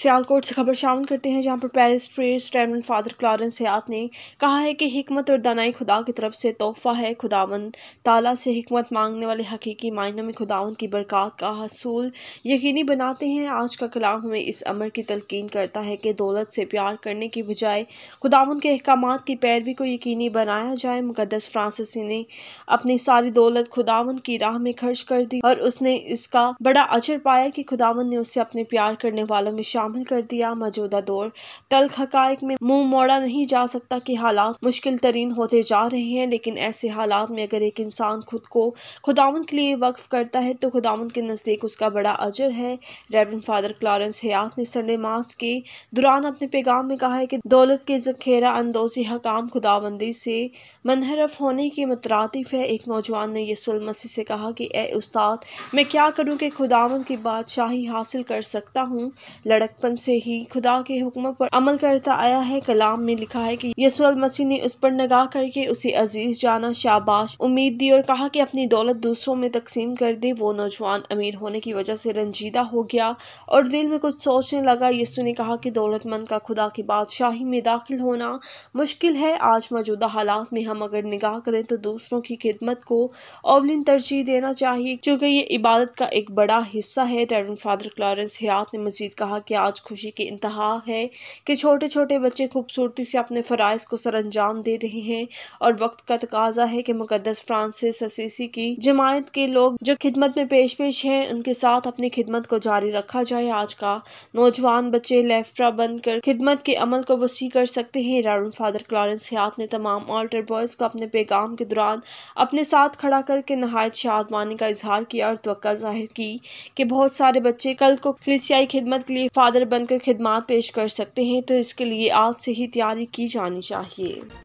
सियालकोट से खबर शामिल करते हैं जहां पर Paris press reverend father Clarence Hayat ने कहा है कि हमत और दानाई खुदा की तरफ से तोहफ़ा है खुदावन ताला से हमत मांगने वाले हकीकी मायनों में खुदावन की बरक़ात का हसूल यकीनी बनाते हैं आज का कलाम हमें इस अमर की तलकिन करता है कि दौलत से प्यार करने की बजाय खुदावन के अहकाम की पैरवी को यकीनी बनाया जाए मुकदस फ्रांसिसी ने अपनी सारी दौलत खुदावन की राह में खर्च कर दी और उसने इसका बड़ा अचर पाया कि खुदावन ने उसे अपने प्यार करने वालों में शामिल शामिल कर दिया मौजूदा दौर तल हक़ में मुंह मोड़ा नहीं जा सकता कि हालात मुश्किल तरीन होते जा रहे हैं लेकिन ऐसे हालात में अगर एक इंसान खुद को खुदावन के लिए वक्फ करता है तो खुदावन के नज़दीक उसका बड़ा अजर है रेवन फादर क्लारेंस हयात ने संडे मास के दौरान अपने पैगाम में कहा है कि दौलत के जखेरा अंदोजी हकाम खुदाबंदी से मनहरफ होने के मतरातिफ है एक नौजवान ने यसूल मसीह से कहा कि ए उस्ताद मैं क्या करूँ कि खुदावन की बादशाही हासिल कर सकता हूँ लड़क बचपन से ही खुदा के हुक्म पर अमल करता आया है कलाम में लिखा है कि यसुअल मसीह ने उस पर नगाह करके उसे अजीज जाना शाबाश उम्मीद दी और कहा कि अपनी दौलत दूसरों में तकसीम कर दे वो नौजवान अमीर होने की वजह से रंजीदा हो गया और दिल में कुछ सोचने लगा यसु ने कहा कि दौलतमंद का खुदा की बादशाही में दाखिल होना मुश्किल है आज मौजूदा हालात में हम अगर निगाह करें तो दूसरों की खिदमत को अवलिन तरजीह देना चाहिए क्योंकि ये इबादत का एक बड़ा हिस्सा है टर्न फादर क्लारेंस हयात ने मजीद कहा कि आज खुशी की इंतहा है कि छोटे छोटे बच्चे खूबसूरती से अपने फ़राइज़ को सर अंजाम दे रहे हैं और वक्त का तकाजा है कि मुकदस फ्रांसिस असीसी की जमायत के लोग जो खिदमत में पेश पेश हैं उनके साथ अपनी खिदमत को जारी रखा जाए आज का नौजवान बच्चे लेफ्ट्रा बनकर खिदमत के अमल को वसी कर सकते हैं रारून फादर क्लारेंस हयात ने तमाम ऑल्टर बॉयज़ को अपने पैगाम के दौरान अपने साथ खड़ा करके नहायत शादमानी का इजहार किया और तो जाहिर की कि बहुत सारे बच्चे कल को कलिसियाई खिदमत के लिए फादर कादर बनकर खिदमत पेश कर सकते हैं तो इसके लिए आज से ही तैयारी की जानी चाहिए